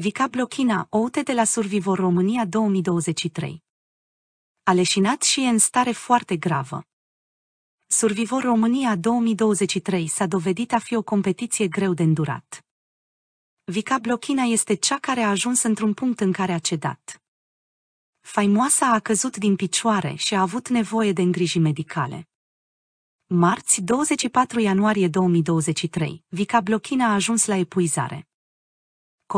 Vica Blochina, OUT de la Survivor România 2023. leșinat și e în stare foarte gravă. Survivor România 2023 s-a dovedit a fi o competiție greu de îndurat. Vica Blochina este cea care a ajuns într-un punct în care a cedat. Faimoasa a căzut din picioare și a avut nevoie de îngriji medicale. Marți 24 ianuarie 2023, Vica Blochina a ajuns la epuizare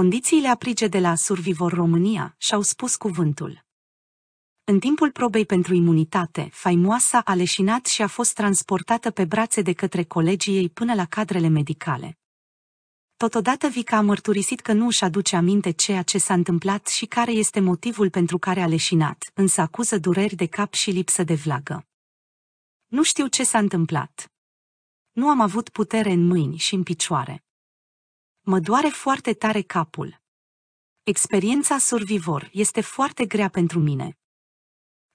condițiile aprige de la Survivor România și-au spus cuvântul. În timpul probei pentru imunitate, faimoasa a leșinat și a fost transportată pe brațe de către colegii ei până la cadrele medicale. Totodată Vica a mărturisit că nu își aduce aminte ceea ce s-a întâmplat și care este motivul pentru care a leșinat, însă acuză dureri de cap și lipsă de vlagă. Nu știu ce s-a întâmplat. Nu am avut putere în mâini și în picioare. Mă doare foarte tare capul. Experiența survivor este foarte grea pentru mine.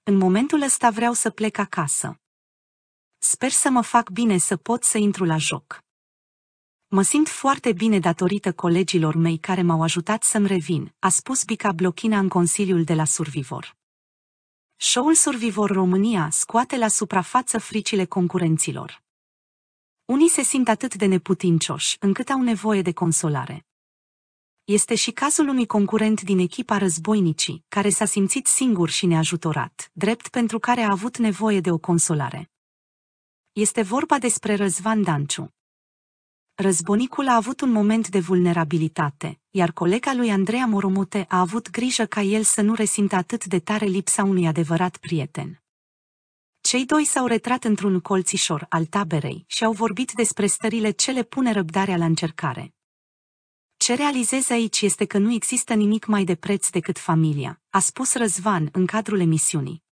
În momentul ăsta vreau să plec acasă. Sper să mă fac bine să pot să intru la joc. Mă simt foarte bine datorită colegilor mei care m-au ajutat să-mi revin, a spus Bica Blochina în Consiliul de la Survivor. Show-ul Survivor România scoate la suprafață fricile concurenților. Unii se simt atât de neputincioși, încât au nevoie de consolare. Este și cazul unui concurent din echipa războinicii, care s-a simțit singur și neajutorat, drept pentru care a avut nevoie de o consolare. Este vorba despre Răzvan Danciu. Războnicul a avut un moment de vulnerabilitate, iar colega lui Andreea Moromote a avut grijă ca el să nu resimtă atât de tare lipsa unui adevărat prieten. Cei doi s-au retrat într-un colțișor al taberei și au vorbit despre stările ce le pune răbdarea la încercare. Ce realizez aici este că nu există nimic mai de preț decât familia, a spus Răzvan în cadrul emisiunii.